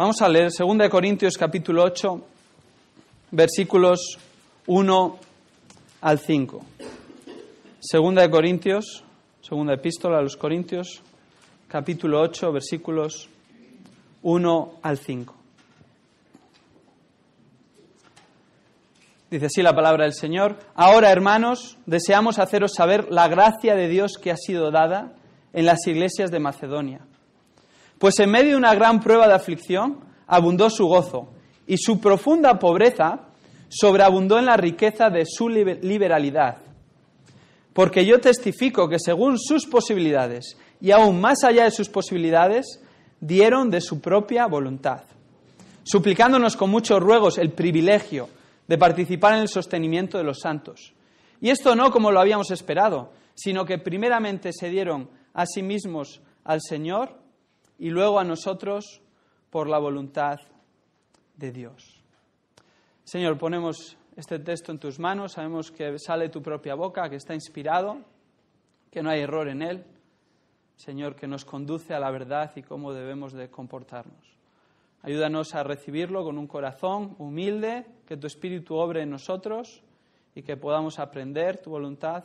Vamos a leer 2 Corintios capítulo 8, versículos 1 al 5. 2 Corintios, segunda epístola a los Corintios, capítulo 8, versículos 1 al 5. Dice así la palabra del Señor. Ahora, hermanos, deseamos haceros saber la gracia de Dios que ha sido dada en las iglesias de Macedonia pues en medio de una gran prueba de aflicción abundó su gozo y su profunda pobreza sobreabundó en la riqueza de su liberalidad. Porque yo testifico que según sus posibilidades y aún más allá de sus posibilidades, dieron de su propia voluntad, suplicándonos con muchos ruegos el privilegio de participar en el sostenimiento de los santos. Y esto no como lo habíamos esperado, sino que primeramente se dieron a sí mismos al Señor y luego a nosotros por la voluntad de Dios. Señor, ponemos este texto en tus manos, sabemos que sale de tu propia boca, que está inspirado, que no hay error en él. Señor, que nos conduce a la verdad y cómo debemos de comportarnos. Ayúdanos a recibirlo con un corazón humilde, que tu espíritu obre en nosotros y que podamos aprender tu voluntad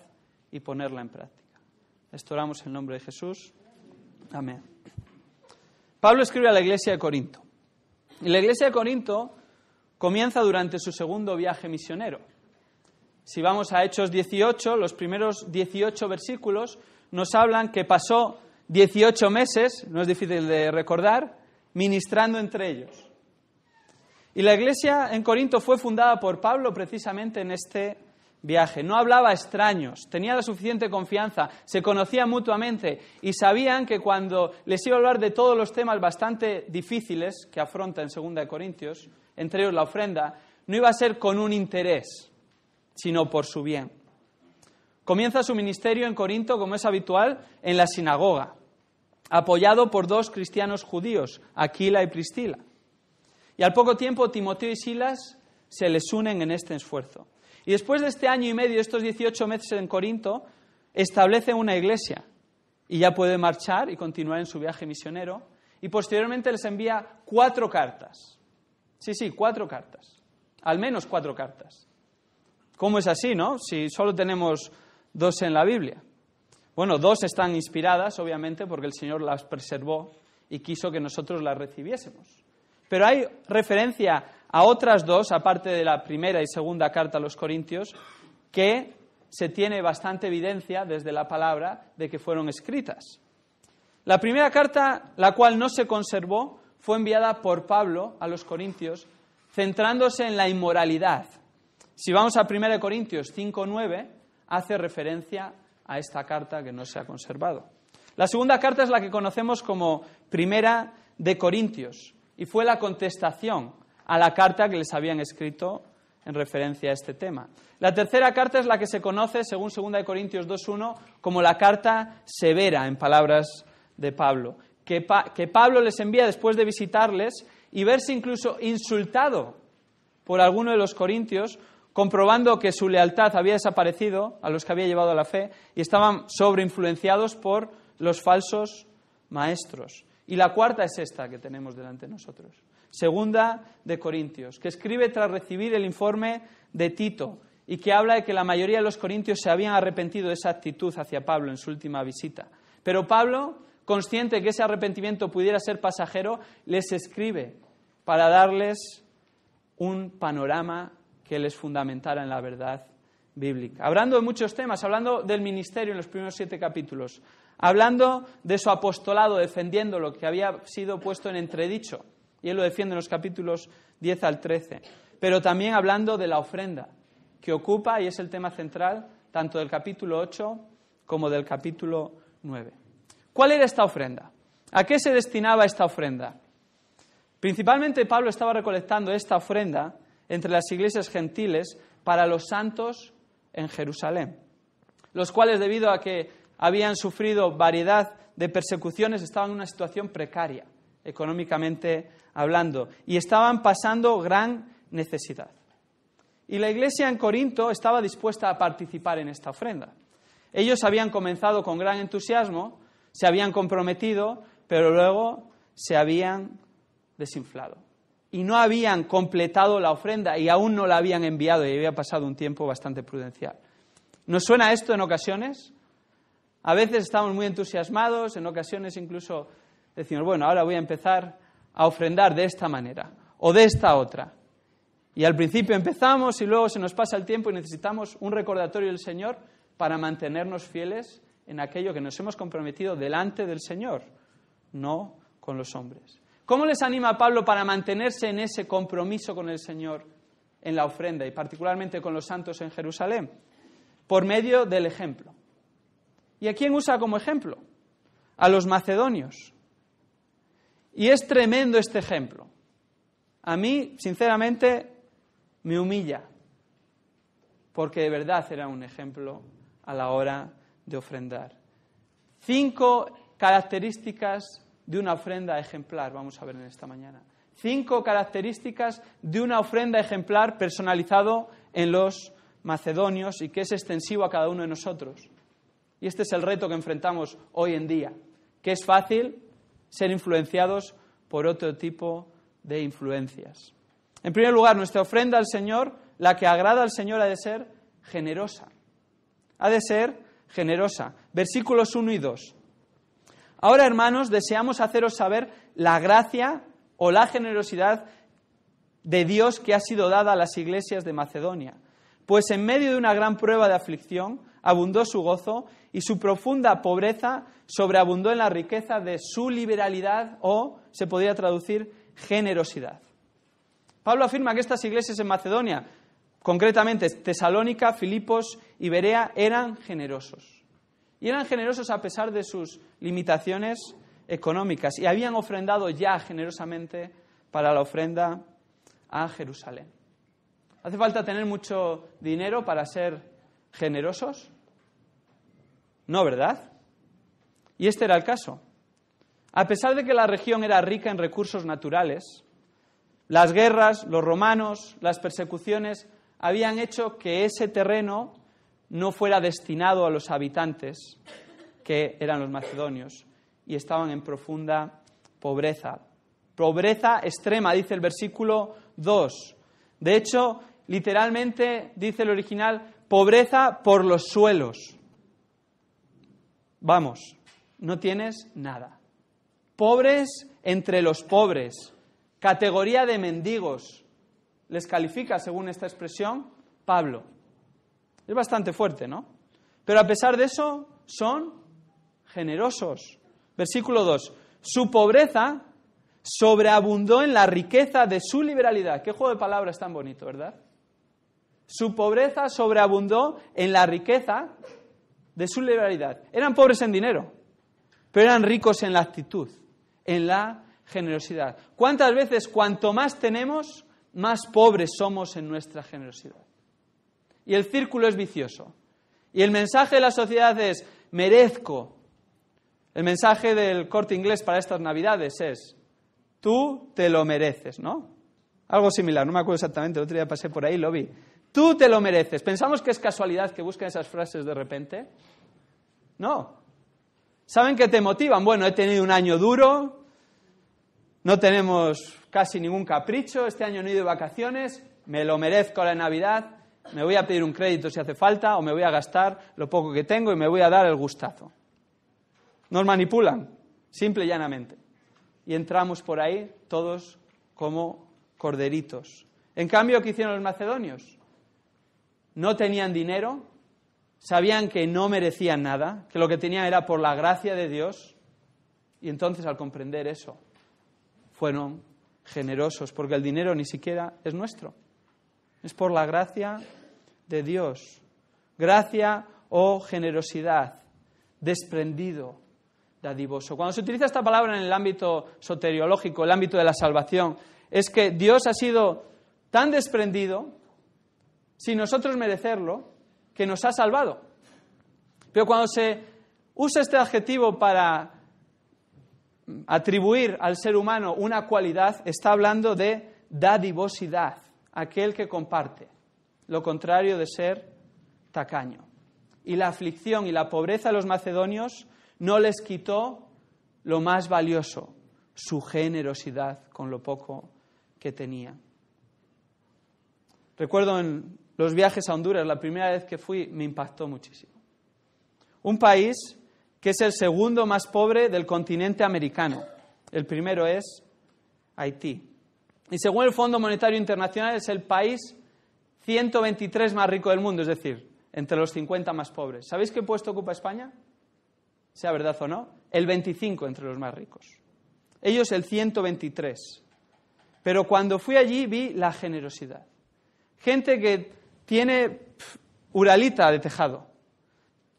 y ponerla en práctica. Esto oramos en nombre de Jesús. Amén. Pablo escribe a la iglesia de Corinto. Y la iglesia de Corinto comienza durante su segundo viaje misionero. Si vamos a Hechos 18, los primeros 18 versículos nos hablan que pasó 18 meses, no es difícil de recordar, ministrando entre ellos. Y la iglesia en Corinto fue fundada por Pablo precisamente en este viaje. No hablaba extraños, tenía la suficiente confianza, se conocían mutuamente y sabían que cuando les iba a hablar de todos los temas bastante difíciles que afronta en de Corintios, entre ellos la ofrenda, no iba a ser con un interés, sino por su bien. Comienza su ministerio en Corinto, como es habitual, en la sinagoga, apoyado por dos cristianos judíos, Aquila y Pristila. Y al poco tiempo Timoteo y Silas se les unen en este esfuerzo. Y después de este año y medio, estos 18 meses en Corinto, establece una iglesia y ya puede marchar y continuar en su viaje misionero. Y posteriormente les envía cuatro cartas. Sí, sí, cuatro cartas. Al menos cuatro cartas. ¿Cómo es así, no? Si solo tenemos dos en la Biblia. Bueno, dos están inspiradas, obviamente, porque el Señor las preservó y quiso que nosotros las recibiésemos. Pero hay referencia a otras dos, aparte de la primera y segunda carta a los Corintios, que se tiene bastante evidencia desde la palabra de que fueron escritas. La primera carta, la cual no se conservó, fue enviada por Pablo a los Corintios, centrándose en la inmoralidad. Si vamos a de Corintios 5.9, hace referencia a esta carta que no se ha conservado. La segunda carta es la que conocemos como Primera de Corintios y fue la contestación a la carta que les habían escrito en referencia a este tema. La tercera carta es la que se conoce, según 2 Corintios 2.1, como la carta severa, en palabras de Pablo, que, que Pablo les envía después de visitarles y verse incluso insultado por alguno de los corintios, comprobando que su lealtad había desaparecido a los que había llevado a la fe y estaban sobreinfluenciados por los falsos maestros. Y la cuarta es esta que tenemos delante de nosotros segunda de Corintios, que escribe tras recibir el informe de Tito y que habla de que la mayoría de los corintios se habían arrepentido de esa actitud hacia Pablo en su última visita. Pero Pablo, consciente de que ese arrepentimiento pudiera ser pasajero, les escribe para darles un panorama que les fundamentara en la verdad bíblica. Hablando de muchos temas, hablando del ministerio en los primeros siete capítulos, hablando de su apostolado, defendiendo lo que había sido puesto en entredicho, y él lo defiende en los capítulos 10 al 13, pero también hablando de la ofrenda, que ocupa y es el tema central tanto del capítulo 8 como del capítulo 9. ¿Cuál era esta ofrenda? ¿A qué se destinaba esta ofrenda? Principalmente Pablo estaba recolectando esta ofrenda entre las iglesias gentiles para los santos en Jerusalén, los cuales debido a que habían sufrido variedad de persecuciones estaban en una situación precaria económicamente hablando, y estaban pasando gran necesidad. Y la iglesia en Corinto estaba dispuesta a participar en esta ofrenda. Ellos habían comenzado con gran entusiasmo, se habían comprometido, pero luego se habían desinflado. Y no habían completado la ofrenda y aún no la habían enviado y había pasado un tiempo bastante prudencial. ¿Nos suena esto en ocasiones? A veces estamos muy entusiasmados, en ocasiones incluso decimos, bueno, ahora voy a empezar a ofrendar de esta manera o de esta otra. Y al principio empezamos y luego se nos pasa el tiempo y necesitamos un recordatorio del Señor para mantenernos fieles en aquello que nos hemos comprometido delante del Señor, no con los hombres. ¿Cómo les anima Pablo para mantenerse en ese compromiso con el Señor en la ofrenda y particularmente con los santos en Jerusalén? Por medio del ejemplo. ¿Y a quién usa como ejemplo? A los macedonios. Y es tremendo este ejemplo. A mí, sinceramente, me humilla, porque de verdad era un ejemplo a la hora de ofrendar. Cinco características de una ofrenda ejemplar, vamos a ver en esta mañana. Cinco características de una ofrenda ejemplar personalizado en los macedonios y que es extensivo a cada uno de nosotros. Y este es el reto que enfrentamos hoy en día, que es fácil, ser influenciados por otro tipo de influencias. En primer lugar, nuestra ofrenda al Señor, la que agrada al Señor, ha de ser generosa. Ha de ser generosa. Versículos 1 y 2. Ahora, hermanos, deseamos haceros saber la gracia o la generosidad de Dios que ha sido dada a las iglesias de Macedonia. Pues en medio de una gran prueba de aflicción, abundó su gozo y su profunda pobreza sobreabundó en la riqueza de su liberalidad o, se podría traducir, generosidad. Pablo afirma que estas iglesias en Macedonia, concretamente Tesalónica, Filipos y Berea, eran generosos. Y eran generosos a pesar de sus limitaciones económicas y habían ofrendado ya generosamente para la ofrenda a Jerusalén. ¿Hace falta tener mucho dinero para ser generosos? No, ¿verdad? Y este era el caso. A pesar de que la región era rica en recursos naturales, las guerras, los romanos, las persecuciones habían hecho que ese terreno no fuera destinado a los habitantes, que eran los macedonios, y estaban en profunda pobreza. Pobreza extrema, dice el versículo 2. De hecho, literalmente dice el original, pobreza por los suelos. Vamos, no tienes nada. Pobres entre los pobres, categoría de mendigos, les califica, según esta expresión, Pablo. Es bastante fuerte, ¿no? Pero a pesar de eso, son generosos. Versículo 2. Su pobreza sobreabundó en la riqueza de su liberalidad. Qué juego de palabras tan bonito, ¿verdad? Su pobreza sobreabundó en la riqueza de su liberalidad. Eran pobres en dinero, pero eran ricos en la actitud, en la generosidad. ¿Cuántas veces cuanto más tenemos, más pobres somos en nuestra generosidad? Y el círculo es vicioso. Y el mensaje de la sociedad es, merezco. El mensaje del corte inglés para estas navidades es, tú te lo mereces, ¿no? Algo similar, no me acuerdo exactamente, el otro día pasé por ahí lo vi. Tú te lo mereces. Pensamos que es casualidad que buscan esas frases de repente. No, ¿Saben qué te motivan? Bueno, he tenido un año duro, no tenemos casi ningún capricho, este año no he ido de vacaciones, me lo merezco la Navidad, me voy a pedir un crédito si hace falta o me voy a gastar lo poco que tengo y me voy a dar el gustazo. Nos manipulan, simple y llanamente. Y entramos por ahí todos como corderitos. En cambio, ¿qué hicieron los macedonios? No tenían dinero, sabían que no merecían nada, que lo que tenían era por la gracia de Dios, y entonces al comprender eso, fueron generosos, porque el dinero ni siquiera es nuestro, es por la gracia de Dios. Gracia o generosidad, desprendido, dadivoso. Cuando se utiliza esta palabra en el ámbito soteriológico, el ámbito de la salvación, es que Dios ha sido tan desprendido, sin nosotros merecerlo, que nos ha salvado. Pero cuando se usa este adjetivo para atribuir al ser humano una cualidad, está hablando de dadivosidad, aquel que comparte, lo contrario de ser tacaño. Y la aflicción y la pobreza de los macedonios no les quitó lo más valioso, su generosidad con lo poco que tenía. Recuerdo en los viajes a Honduras, la primera vez que fui, me impactó muchísimo. Un país que es el segundo más pobre del continente americano. El primero es Haití. Y según el Fondo Monetario Internacional es el país 123 más rico del mundo, es decir, entre los 50 más pobres. ¿Sabéis qué puesto ocupa España? Sea verdad o no, el 25 entre los más ricos. Ellos el 123. Pero cuando fui allí vi la generosidad. Gente que tiene uralita de tejado,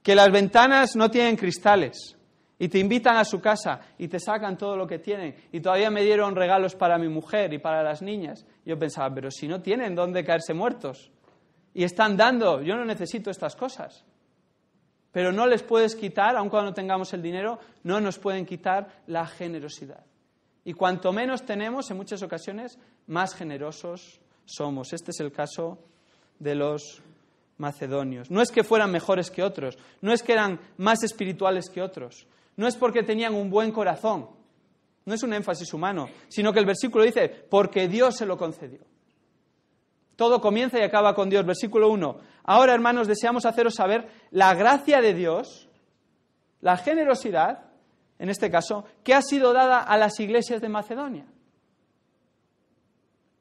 que las ventanas no tienen cristales y te invitan a su casa y te sacan todo lo que tienen y todavía me dieron regalos para mi mujer y para las niñas. Yo pensaba, pero si no tienen dónde caerse muertos y están dando, yo no necesito estas cosas. Pero no les puedes quitar, aun cuando tengamos el dinero, no nos pueden quitar la generosidad. Y cuanto menos tenemos, en muchas ocasiones, más generosos somos. Este es el caso de los macedonios. No es que fueran mejores que otros, no es que eran más espirituales que otros, no es porque tenían un buen corazón, no es un énfasis humano, sino que el versículo dice, porque Dios se lo concedió. Todo comienza y acaba con Dios. Versículo 1. Ahora, hermanos, deseamos haceros saber la gracia de Dios, la generosidad, en este caso, que ha sido dada a las iglesias de Macedonia.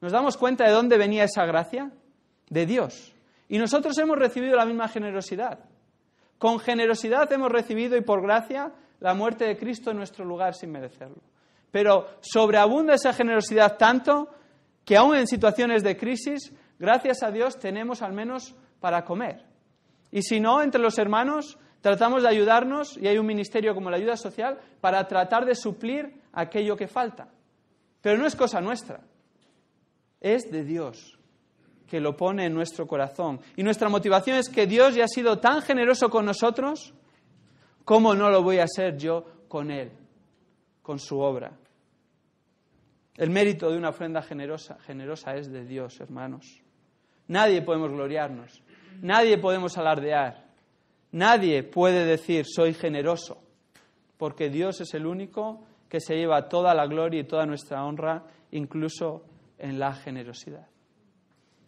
¿Nos damos cuenta de dónde venía esa gracia? de Dios. Y nosotros hemos recibido la misma generosidad. Con generosidad hemos recibido y por gracia la muerte de Cristo en nuestro lugar sin merecerlo. Pero sobreabunda esa generosidad tanto que aún en situaciones de crisis, gracias a Dios tenemos al menos para comer. Y si no, entre los hermanos tratamos de ayudarnos, y hay un ministerio como la ayuda social, para tratar de suplir aquello que falta. Pero no es cosa nuestra, es de Dios que lo pone en nuestro corazón. Y nuestra motivación es que Dios ya ha sido tan generoso con nosotros, ¿cómo no lo voy a ser yo con Él, con su obra? El mérito de una ofrenda generosa, generosa es de Dios, hermanos. Nadie podemos gloriarnos, nadie podemos alardear, nadie puede decir soy generoso, porque Dios es el único que se lleva toda la gloria y toda nuestra honra, incluso en la generosidad.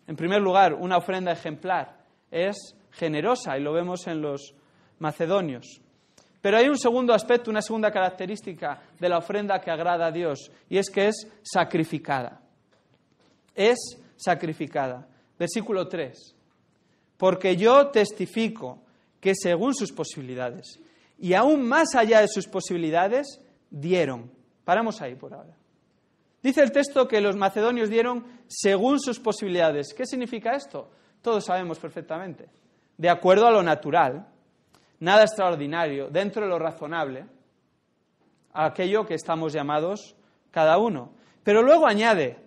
En primer lugar, una ofrenda ejemplar. Es generosa y lo vemos en los macedonios. Pero hay un segundo aspecto, una segunda característica de la ofrenda que agrada a Dios y es que es sacrificada. Es sacrificada. Versículo 3. Porque yo testifico que según sus posibilidades y aún más allá de sus posibilidades, dieron. Paramos ahí por ahora. Dice el texto que los macedonios dieron según sus posibilidades. ¿Qué significa esto? Todos sabemos perfectamente. De acuerdo a lo natural, nada extraordinario, dentro de lo razonable, aquello que estamos llamados cada uno. Pero luego añade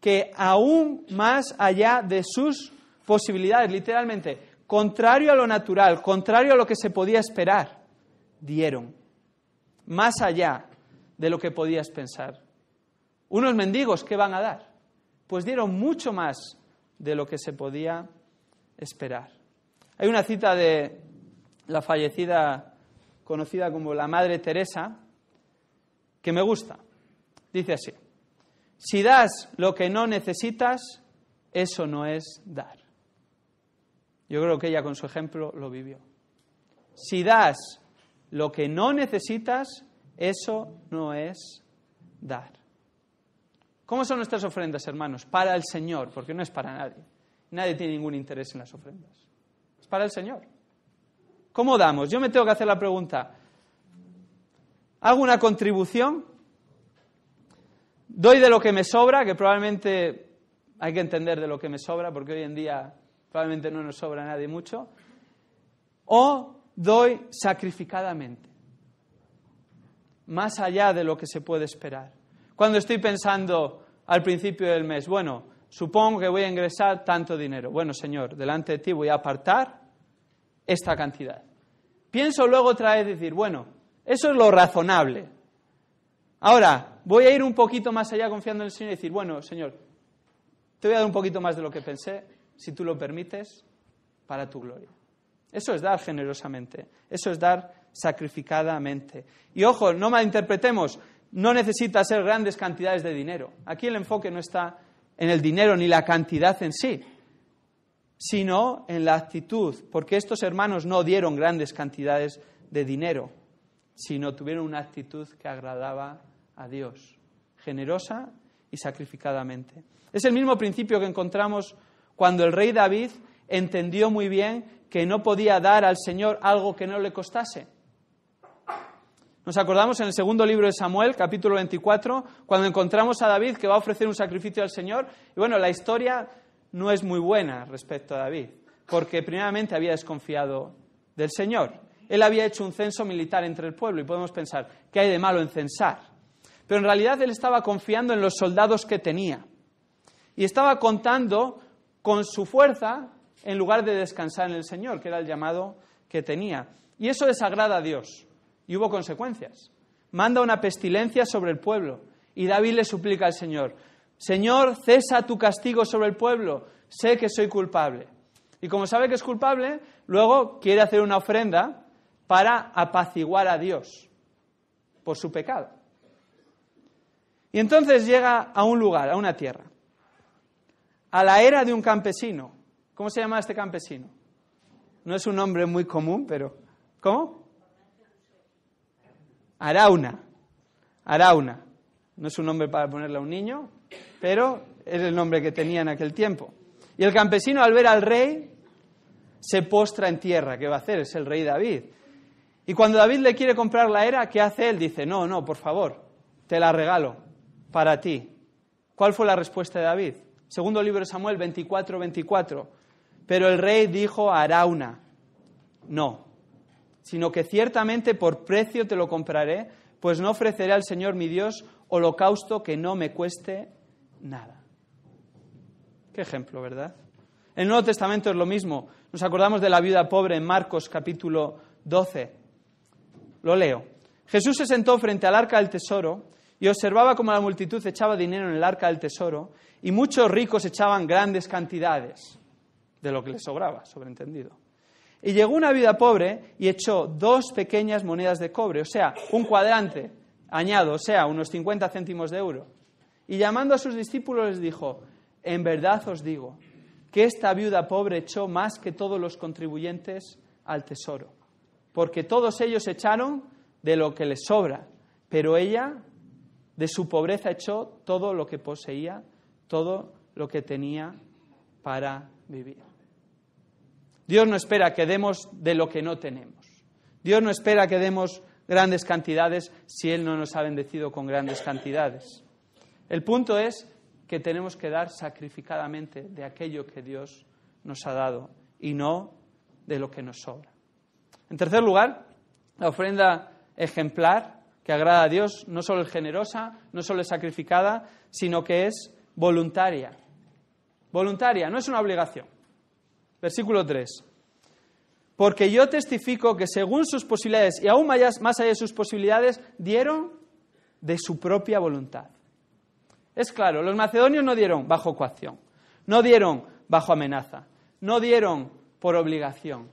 que aún más allá de sus posibilidades, literalmente, contrario a lo natural, contrario a lo que se podía esperar, dieron, más allá de lo que podías pensar. Unos mendigos, ¿qué van a dar? Pues dieron mucho más de lo que se podía esperar. Hay una cita de la fallecida, conocida como la Madre Teresa, que me gusta. Dice así, si das lo que no necesitas, eso no es dar. Yo creo que ella con su ejemplo lo vivió. Si das lo que no necesitas, eso no es dar. ¿Cómo son nuestras ofrendas, hermanos? Para el Señor, porque no es para nadie. Nadie tiene ningún interés en las ofrendas. Es para el Señor. ¿Cómo damos? Yo me tengo que hacer la pregunta. ¿Hago una contribución? ¿Doy de lo que me sobra? Que probablemente hay que entender de lo que me sobra, porque hoy en día probablemente no nos sobra nadie mucho. ¿O doy sacrificadamente? Más allá de lo que se puede esperar cuando estoy pensando al principio del mes, bueno, supongo que voy a ingresar tanto dinero. Bueno, Señor, delante de ti voy a apartar esta cantidad. Pienso luego otra vez decir, bueno, eso es lo razonable. Ahora, voy a ir un poquito más allá confiando en el Señor y decir, bueno, Señor, te voy a dar un poquito más de lo que pensé, si tú lo permites, para tu gloria. Eso es dar generosamente, eso es dar sacrificadamente. Y ojo, no malinterpretemos, no necesita ser grandes cantidades de dinero. Aquí el enfoque no está en el dinero ni la cantidad en sí, sino en la actitud, porque estos hermanos no dieron grandes cantidades de dinero, sino tuvieron una actitud que agradaba a Dios, generosa y sacrificadamente. Es el mismo principio que encontramos cuando el rey David entendió muy bien que no podía dar al Señor algo que no le costase. Nos acordamos en el segundo libro de Samuel, capítulo 24, cuando encontramos a David que va a ofrecer un sacrificio al Señor. Y bueno, la historia no es muy buena respecto a David, porque primeramente había desconfiado del Señor. Él había hecho un censo militar entre el pueblo y podemos pensar, ¿qué hay de malo en censar? Pero en realidad él estaba confiando en los soldados que tenía y estaba contando con su fuerza en lugar de descansar en el Señor, que era el llamado que tenía. Y eso desagrada a Dios. Y hubo consecuencias. Manda una pestilencia sobre el pueblo. Y David le suplica al Señor, Señor, cesa tu castigo sobre el pueblo, sé que soy culpable. Y como sabe que es culpable, luego quiere hacer una ofrenda para apaciguar a Dios por su pecado. Y entonces llega a un lugar, a una tierra, a la era de un campesino. ¿Cómo se llama este campesino? No es un nombre muy común, pero ¿cómo? Arauna. Arauna. No es un nombre para ponerle a un niño, pero es el nombre que tenía en aquel tiempo. Y el campesino al ver al rey se postra en tierra. ¿Qué va a hacer? Es el rey David. Y cuando David le quiere comprar la era, ¿qué hace él? Dice, no, no, por favor, te la regalo para ti. ¿Cuál fue la respuesta de David? Segundo libro de Samuel 24, 24. Pero el rey dijo a Arauna, no, sino que ciertamente por precio te lo compraré, pues no ofreceré al Señor mi Dios holocausto que no me cueste nada. Qué ejemplo, ¿verdad? En el Nuevo Testamento es lo mismo. Nos acordamos de la viuda pobre en Marcos capítulo 12. Lo leo. Jesús se sentó frente al arca del tesoro y observaba cómo la multitud echaba dinero en el arca del tesoro y muchos ricos echaban grandes cantidades de lo que les sobraba, sobreentendido. Y llegó una viuda pobre y echó dos pequeñas monedas de cobre, o sea, un cuadrante, añado, o sea, unos 50 céntimos de euro. Y llamando a sus discípulos les dijo, en verdad os digo que esta viuda pobre echó más que todos los contribuyentes al tesoro, porque todos ellos echaron de lo que les sobra, pero ella de su pobreza echó todo lo que poseía, todo lo que tenía para vivir. Dios no espera que demos de lo que no tenemos. Dios no espera que demos grandes cantidades si Él no nos ha bendecido con grandes cantidades. El punto es que tenemos que dar sacrificadamente de aquello que Dios nos ha dado y no de lo que nos sobra. En tercer lugar, la ofrenda ejemplar que agrada a Dios no solo es generosa, no solo es sacrificada, sino que es voluntaria. Voluntaria, no es una obligación. Versículo 3. Porque yo testifico que según sus posibilidades y aún más allá de sus posibilidades, dieron de su propia voluntad. Es claro, los macedonios no dieron bajo coacción, no dieron bajo amenaza, no dieron por obligación,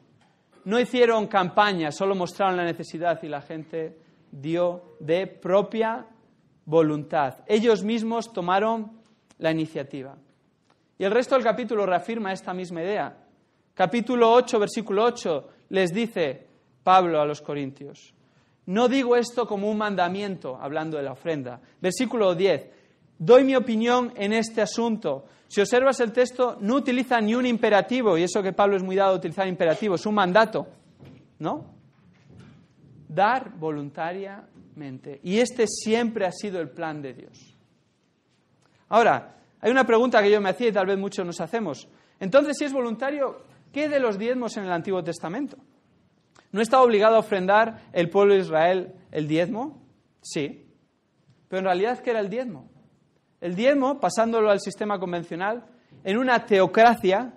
no hicieron campaña, solo mostraron la necesidad y la gente dio de propia voluntad. Ellos mismos tomaron la iniciativa. Y el resto del capítulo reafirma esta misma idea capítulo 8, versículo 8, les dice Pablo a los Corintios, no digo esto como un mandamiento, hablando de la ofrenda. Versículo 10, doy mi opinión en este asunto. Si observas el texto, no utiliza ni un imperativo, y eso que Pablo es muy dado a utilizar imperativos, un mandato, ¿no? Dar voluntariamente. Y este siempre ha sido el plan de Dios. Ahora, hay una pregunta que yo me hacía y tal vez muchos nos hacemos. Entonces, si es voluntario, ¿Qué de los diezmos en el Antiguo Testamento? ¿No estaba obligado a ofrendar el pueblo de Israel el diezmo? Sí. Pero en realidad, ¿qué era el diezmo? El diezmo, pasándolo al sistema convencional, en una teocracia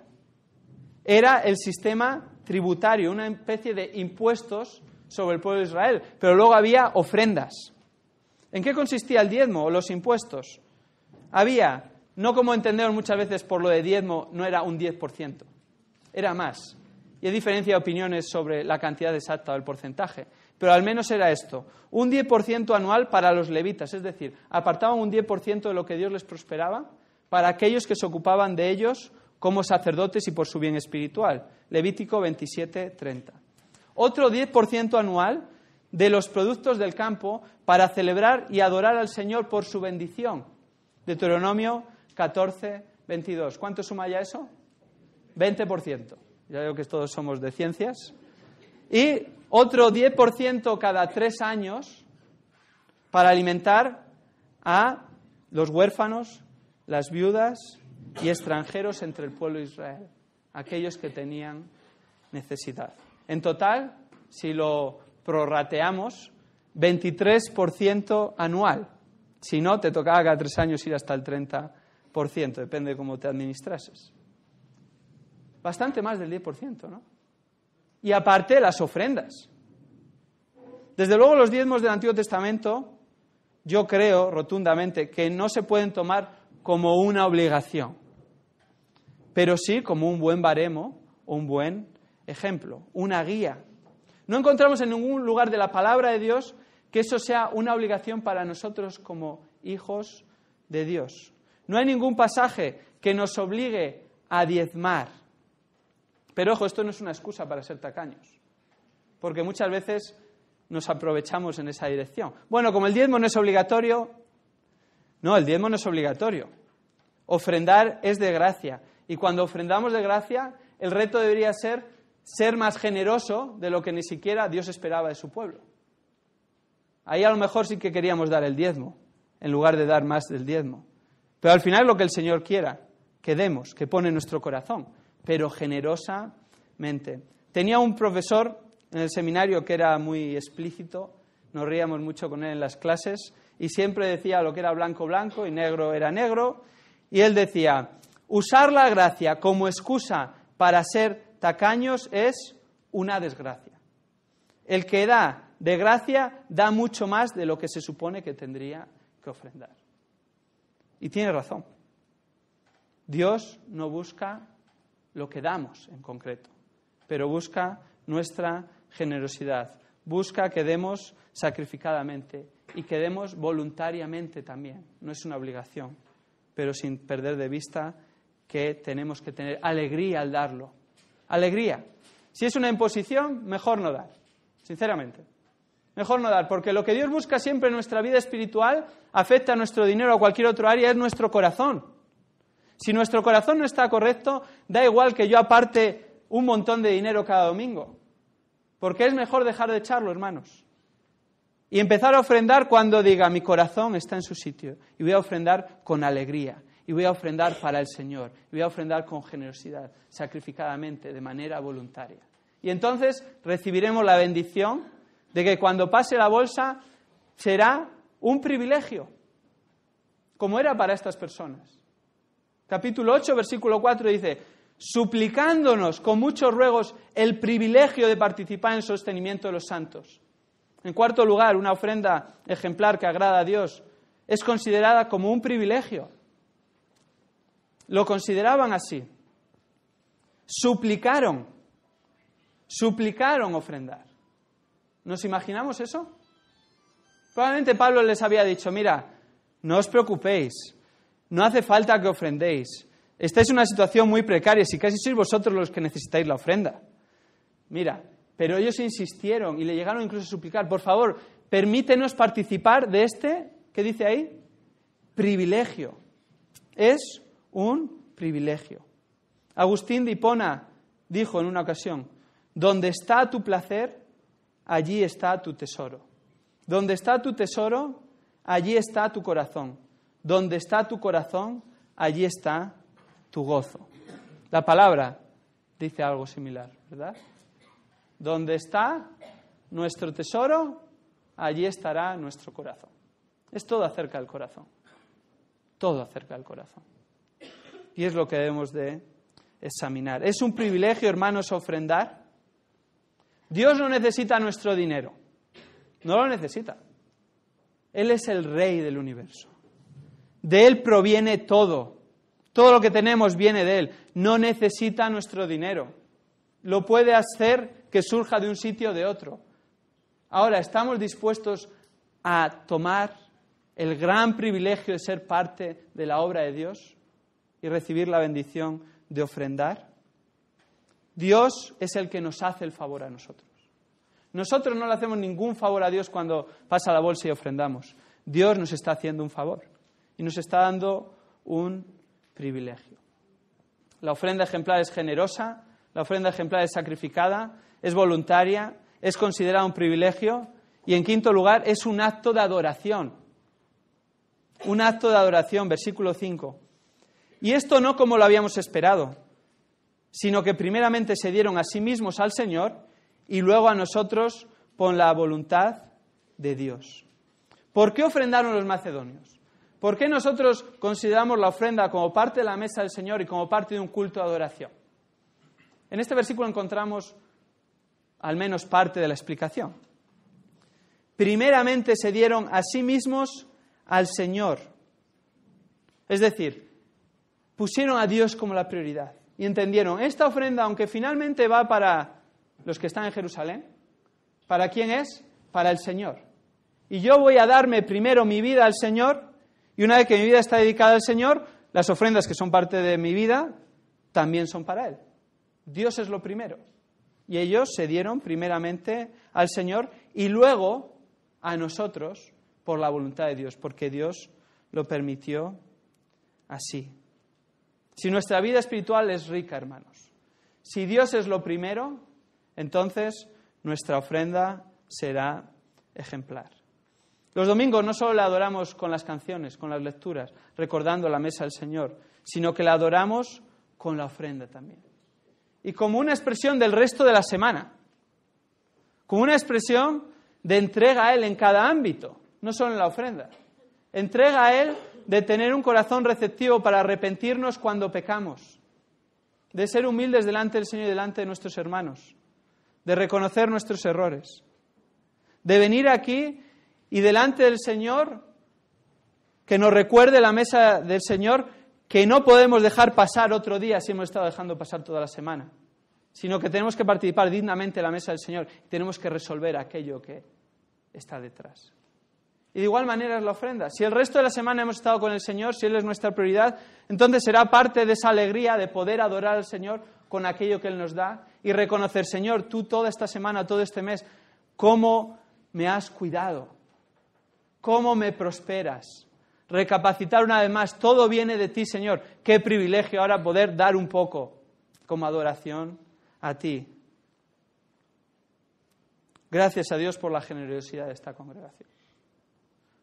era el sistema tributario, una especie de impuestos sobre el pueblo de Israel, pero luego había ofrendas. ¿En qué consistía el diezmo o los impuestos? Había, no como entendemos muchas veces por lo de diezmo, no era un 10% era más. Y hay diferencia de opiniones sobre la cantidad exacta o el porcentaje. Pero al menos era esto, un 10% anual para los levitas, es decir, apartaban un 10% de lo que Dios les prosperaba para aquellos que se ocupaban de ellos como sacerdotes y por su bien espiritual. Levítico 27:30. Otro 10% anual de los productos del campo para celebrar y adorar al Señor por su bendición. Deuteronomio 14.22. ¿Cuánto suma ya eso? 20%. Ya veo que todos somos de ciencias. Y otro 10% cada tres años para alimentar a los huérfanos, las viudas y extranjeros entre el pueblo de Israel, aquellos que tenían necesidad. En total, si lo prorrateamos, 23% anual. Si no, te tocaba cada tres años ir hasta el 30%, depende de cómo te administrases bastante más del 10%, ¿no? Y aparte las ofrendas. Desde luego los diezmos del Antiguo Testamento, yo creo rotundamente que no se pueden tomar como una obligación, pero sí como un buen baremo, un buen ejemplo, una guía. No encontramos en ningún lugar de la palabra de Dios que eso sea una obligación para nosotros como hijos de Dios. No hay ningún pasaje que nos obligue a diezmar. Pero ojo, esto no es una excusa para ser tacaños, porque muchas veces nos aprovechamos en esa dirección. Bueno, como el diezmo no es obligatorio, no, el diezmo no es obligatorio. Ofrendar es de gracia. Y cuando ofrendamos de gracia, el reto debería ser ser más generoso de lo que ni siquiera Dios esperaba de su pueblo. Ahí a lo mejor sí que queríamos dar el diezmo, en lugar de dar más del diezmo. Pero al final lo que el Señor quiera, que demos, que pone nuestro corazón pero generosamente. Tenía un profesor en el seminario que era muy explícito, nos reíamos mucho con él en las clases y siempre decía lo que era blanco blanco y negro era negro. Y él decía, usar la gracia como excusa para ser tacaños es una desgracia. El que da de gracia da mucho más de lo que se supone que tendría que ofrendar. Y tiene razón. Dios no busca lo que damos en concreto, pero busca nuestra generosidad, busca que demos sacrificadamente y que demos voluntariamente también, no es una obligación, pero sin perder de vista que tenemos que tener alegría al darlo. Alegría. Si es una imposición, mejor no dar, sinceramente. Mejor no dar, porque lo que Dios busca siempre en nuestra vida espiritual afecta a nuestro dinero, o a cualquier otro área, es nuestro corazón. Si nuestro corazón no está correcto, da igual que yo aparte un montón de dinero cada domingo. Porque es mejor dejar de echarlo, hermanos. Y empezar a ofrendar cuando diga, mi corazón está en su sitio. Y voy a ofrendar con alegría. Y voy a ofrendar para el Señor. Y voy a ofrendar con generosidad, sacrificadamente, de manera voluntaria. Y entonces recibiremos la bendición de que cuando pase la bolsa será un privilegio, como era para estas personas capítulo 8, versículo 4 dice, suplicándonos con muchos ruegos el privilegio de participar en el sostenimiento de los santos. En cuarto lugar, una ofrenda ejemplar que agrada a Dios es considerada como un privilegio. Lo consideraban así. Suplicaron, suplicaron ofrendar. ¿Nos imaginamos eso? Probablemente Pablo les había dicho, mira, no os preocupéis, no hace falta que ofrendéis. Esta es una situación muy precaria, si casi sois vosotros los que necesitáis la ofrenda. Mira, pero ellos insistieron y le llegaron incluso a suplicar, por favor, permítenos participar de este, ¿qué dice ahí? Privilegio. Es un privilegio. Agustín de Hipona dijo en una ocasión, donde está tu placer, allí está tu tesoro. Donde está tu tesoro, allí está tu corazón. Donde está tu corazón, allí está tu gozo. La palabra dice algo similar, ¿verdad? Donde está nuestro tesoro, allí estará nuestro corazón. Es todo acerca del corazón. Todo acerca del corazón. Y es lo que debemos de examinar. Es un privilegio, hermanos, ofrendar. Dios no necesita nuestro dinero. No lo necesita. Él es el rey del universo. De Él proviene todo. Todo lo que tenemos viene de Él. No necesita nuestro dinero. Lo puede hacer que surja de un sitio o de otro. Ahora, ¿estamos dispuestos a tomar el gran privilegio de ser parte de la obra de Dios y recibir la bendición de ofrendar? Dios es el que nos hace el favor a nosotros. Nosotros no le hacemos ningún favor a Dios cuando pasa la bolsa y ofrendamos. Dios nos está haciendo un favor y nos está dando un privilegio. La ofrenda ejemplar es generosa, la ofrenda ejemplar es sacrificada, es voluntaria, es considerada un privilegio y en quinto lugar es un acto de adoración. Un acto de adoración, versículo 5. Y esto no como lo habíamos esperado, sino que primeramente se dieron a sí mismos al Señor y luego a nosotros por la voluntad de Dios. ¿Por qué ofrendaron los macedonios? ¿Por qué nosotros consideramos la ofrenda como parte de la mesa del Señor y como parte de un culto de adoración? En este versículo encontramos al menos parte de la explicación. Primeramente se dieron a sí mismos al Señor. Es decir, pusieron a Dios como la prioridad y entendieron, esta ofrenda, aunque finalmente va para los que están en Jerusalén, ¿para quién es? Para el Señor. Y yo voy a darme primero mi vida al Señor y una vez que mi vida está dedicada al Señor, las ofrendas que son parte de mi vida también son para Él. Dios es lo primero. Y ellos se dieron primeramente al Señor y luego a nosotros por la voluntad de Dios, porque Dios lo permitió así. Si nuestra vida espiritual es rica, hermanos, si Dios es lo primero, entonces nuestra ofrenda será ejemplar. Los domingos no solo la adoramos con las canciones, con las lecturas, recordando la mesa del Señor, sino que la adoramos con la ofrenda también. Y como una expresión del resto de la semana, como una expresión de entrega a Él en cada ámbito, no solo en la ofrenda. Entrega a Él de tener un corazón receptivo para arrepentirnos cuando pecamos, de ser humildes delante del Señor y delante de nuestros hermanos, de reconocer nuestros errores, de venir aquí y delante del Señor, que nos recuerde la mesa del Señor que no podemos dejar pasar otro día si hemos estado dejando pasar toda la semana, sino que tenemos que participar dignamente en la mesa del Señor y tenemos que resolver aquello que está detrás. Y de igual manera es la ofrenda. Si el resto de la semana hemos estado con el Señor, si Él es nuestra prioridad, entonces será parte de esa alegría de poder adorar al Señor con aquello que Él nos da y reconocer, Señor, tú toda esta semana, todo este mes, cómo me has cuidado, cómo me prosperas. Recapacitar una vez más, todo viene de ti, Señor. Qué privilegio ahora poder dar un poco como adoración a ti. Gracias a Dios por la generosidad de esta congregación.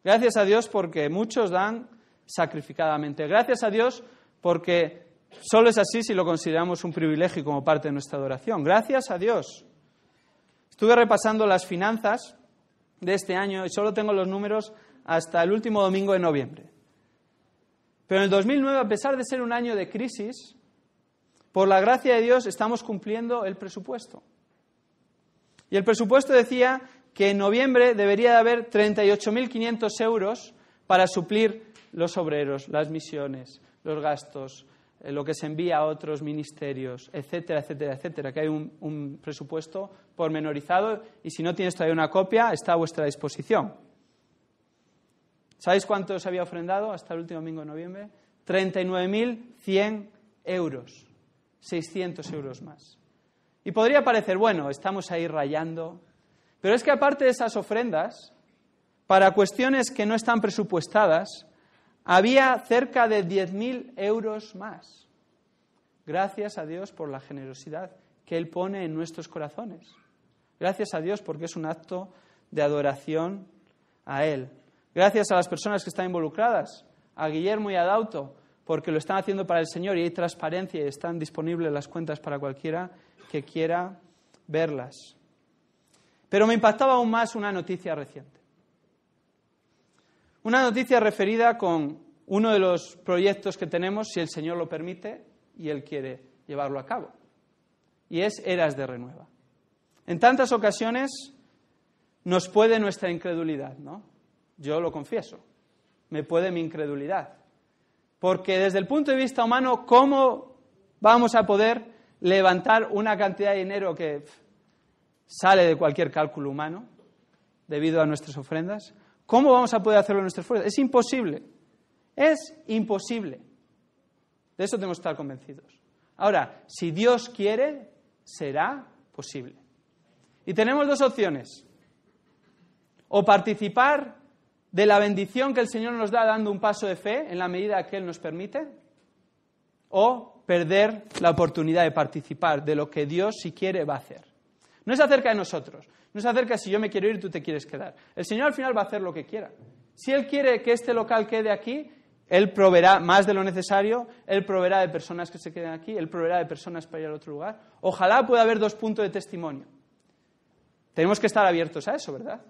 Gracias a Dios porque muchos dan sacrificadamente. Gracias a Dios porque solo es así si lo consideramos un privilegio como parte de nuestra adoración. Gracias a Dios. Estuve repasando las finanzas de este año y solo tengo los números hasta el último domingo de noviembre. Pero en el 2009, a pesar de ser un año de crisis, por la gracia de Dios estamos cumpliendo el presupuesto. Y el presupuesto decía que en noviembre debería de haber 38.500 euros para suplir los obreros, las misiones, los gastos, eh, lo que se envía a otros ministerios, etcétera, etcétera, etcétera, que hay un, un presupuesto pormenorizado y si no tienes todavía una copia, está a vuestra disposición. ¿Sabéis cuánto se había ofrendado hasta el último domingo de noviembre? 39.100 euros, 600 euros más. Y podría parecer, bueno, estamos ahí rayando, pero es que aparte de esas ofrendas, para cuestiones que no están presupuestadas, había cerca de 10.000 euros más. Gracias a Dios por la generosidad que Él pone en nuestros corazones. Gracias a Dios porque es un acto de adoración a Él. Gracias a las personas que están involucradas, a Guillermo y a Dauto, porque lo están haciendo para el Señor y hay transparencia y están disponibles las cuentas para cualquiera que quiera verlas. Pero me impactaba aún más una noticia reciente. Una noticia referida con uno de los proyectos que tenemos, si el Señor lo permite y Él quiere llevarlo a cabo. Y es Eras de Renueva. En tantas ocasiones nos puede nuestra incredulidad, ¿no? Yo lo confieso, me puede mi incredulidad. Porque desde el punto de vista humano, ¿cómo vamos a poder levantar una cantidad de dinero que sale de cualquier cálculo humano debido a nuestras ofrendas? ¿Cómo vamos a poder hacerlo en nuestras fuerzas? Es imposible. Es imposible. De eso tenemos que estar convencidos. Ahora, si Dios quiere, será posible. Y tenemos dos opciones. O participar de la bendición que el Señor nos da dando un paso de fe en la medida que Él nos permite, o perder la oportunidad de participar de lo que Dios, si quiere, va a hacer. No es acerca de nosotros, no es acerca de si yo me quiero ir tú te quieres quedar. El Señor al final va a hacer lo que quiera. Si Él quiere que este local quede aquí, Él proveerá más de lo necesario, Él proveerá de personas que se queden aquí, Él proveerá de personas para ir al otro lugar. Ojalá pueda haber dos puntos de testimonio. Tenemos que estar abiertos a eso, ¿verdad?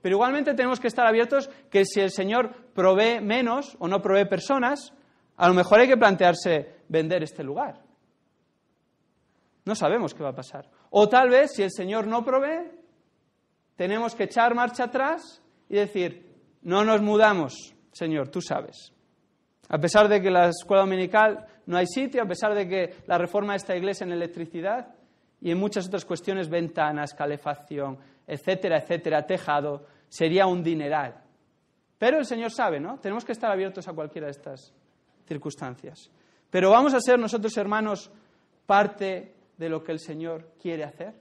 Pero igualmente tenemos que estar abiertos que si el Señor provee menos o no provee personas, a lo mejor hay que plantearse vender este lugar. No sabemos qué va a pasar. O tal vez si el Señor no provee, tenemos que echar marcha atrás y decir, no nos mudamos, Señor, tú sabes. A pesar de que la escuela dominical no hay sitio, a pesar de que la reforma de esta iglesia en electricidad, y en muchas otras cuestiones, ventanas, calefacción, etcétera, etcétera, tejado, sería un dineral. Pero el Señor sabe, ¿no? Tenemos que estar abiertos a cualquiera de estas circunstancias. Pero vamos a ser nosotros, hermanos, parte de lo que el Señor quiere hacer.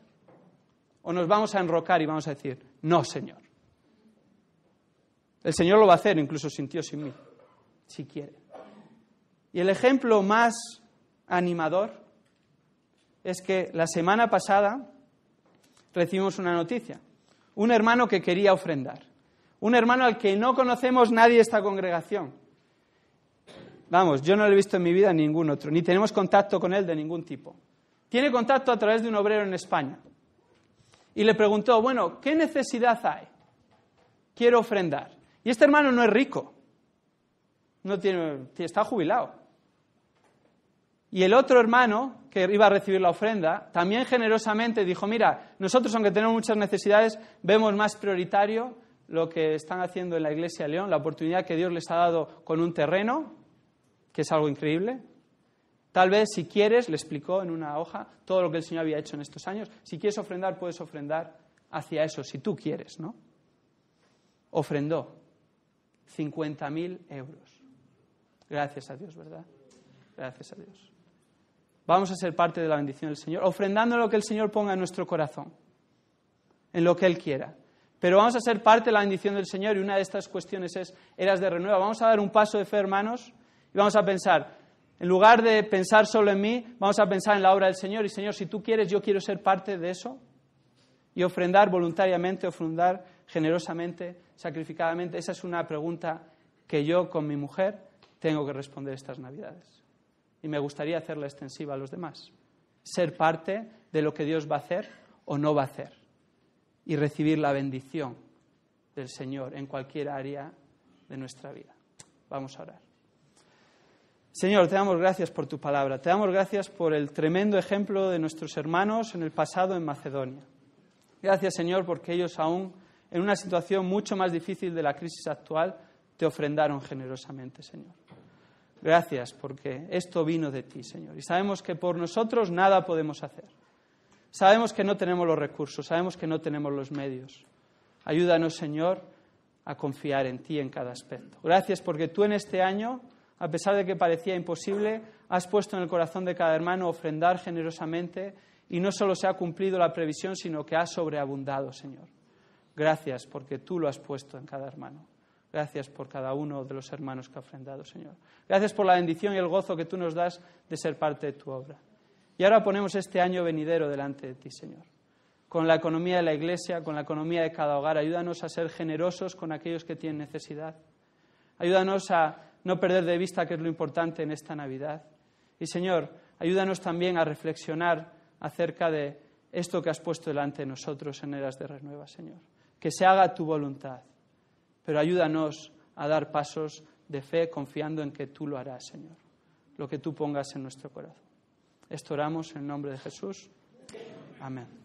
O nos vamos a enrocar y vamos a decir, no, Señor. El Señor lo va a hacer, incluso sin ti o sin mí, si quiere. Y el ejemplo más animador es que la semana pasada recibimos una noticia. Un hermano que quería ofrendar. Un hermano al que no conocemos nadie de esta congregación. Vamos, yo no lo he visto en mi vida ningún otro, ni tenemos contacto con él de ningún tipo. Tiene contacto a través de un obrero en España. Y le preguntó, bueno, ¿qué necesidad hay? Quiero ofrendar. Y este hermano no es rico. No tiene, está jubilado. Y el otro hermano que iba a recibir la ofrenda también generosamente dijo, mira, nosotros aunque tenemos muchas necesidades, vemos más prioritario lo que están haciendo en la Iglesia de León, la oportunidad que Dios les ha dado con un terreno, que es algo increíble. Tal vez si quieres, le explicó en una hoja todo lo que el Señor había hecho en estos años, si quieres ofrendar, puedes ofrendar hacia eso, si tú quieres, ¿no? Ofrendó 50.000 euros. Gracias a Dios, ¿verdad? Gracias a Dios vamos a ser parte de la bendición del Señor, ofrendando lo que el Señor ponga en nuestro corazón, en lo que Él quiera. Pero vamos a ser parte de la bendición del Señor y una de estas cuestiones es eras de renueva. Vamos a dar un paso de fe, hermanos, y vamos a pensar, en lugar de pensar solo en mí, vamos a pensar en la obra del Señor. Y Señor, si tú quieres, yo quiero ser parte de eso y ofrendar voluntariamente, ofrendar generosamente, sacrificadamente. Esa es una pregunta que yo con mi mujer tengo que responder estas Navidades y me gustaría hacerla extensiva a los demás. Ser parte de lo que Dios va a hacer o no va a hacer y recibir la bendición del Señor en cualquier área de nuestra vida. Vamos a orar. Señor, te damos gracias por tu palabra, te damos gracias por el tremendo ejemplo de nuestros hermanos en el pasado en Macedonia. Gracias, Señor, porque ellos aún en una situación mucho más difícil de la crisis actual te ofrendaron generosamente, Señor. Gracias porque esto vino de ti, Señor. Y sabemos que por nosotros nada podemos hacer. Sabemos que no tenemos los recursos, sabemos que no tenemos los medios. Ayúdanos, Señor, a confiar en ti en cada aspecto. Gracias porque tú en este año, a pesar de que parecía imposible, has puesto en el corazón de cada hermano ofrendar generosamente y no solo se ha cumplido la previsión, sino que ha sobreabundado, Señor. Gracias porque tú lo has puesto en cada hermano. Gracias por cada uno de los hermanos que ha ofrendado, Señor. Gracias por la bendición y el gozo que tú nos das de ser parte de tu obra. Y ahora ponemos este año venidero delante de ti, Señor. Con la economía de la iglesia, con la economía de cada hogar, ayúdanos a ser generosos con aquellos que tienen necesidad. Ayúdanos a no perder de vista qué es lo importante en esta Navidad. Y Señor, ayúdanos también a reflexionar acerca de esto que has puesto delante de nosotros en Eras de Renueva, Señor. Que se haga tu voluntad pero ayúdanos a dar pasos de fe confiando en que tú lo harás, Señor, lo que tú pongas en nuestro corazón. Esto oramos en nombre de Jesús. Amén.